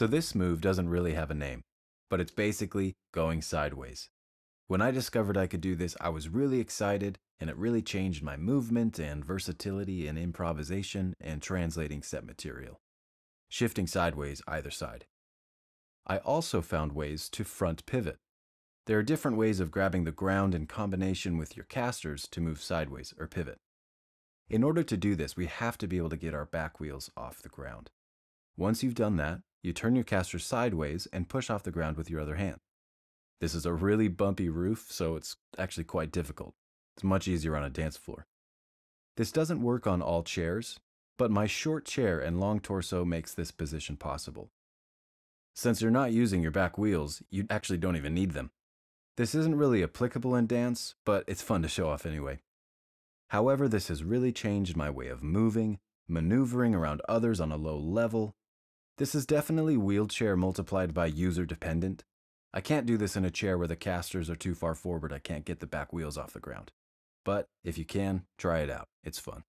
So this move doesn't really have a name, but it's basically going sideways. When I discovered I could do this, I was really excited and it really changed my movement and versatility in improvisation and translating set material. Shifting sideways either side. I also found ways to front pivot. There are different ways of grabbing the ground in combination with your casters to move sideways or pivot. In order to do this, we have to be able to get our back wheels off the ground. Once you've done that, you turn your caster sideways and push off the ground with your other hand. This is a really bumpy roof, so it's actually quite difficult. It's much easier on a dance floor. This doesn't work on all chairs, but my short chair and long torso makes this position possible. Since you're not using your back wheels, you actually don't even need them. This isn't really applicable in dance, but it's fun to show off anyway. However, this has really changed my way of moving, maneuvering around others on a low level, this is definitely wheelchair multiplied by user dependent. I can't do this in a chair where the casters are too far forward, I can't get the back wheels off the ground. But if you can, try it out. It's fun.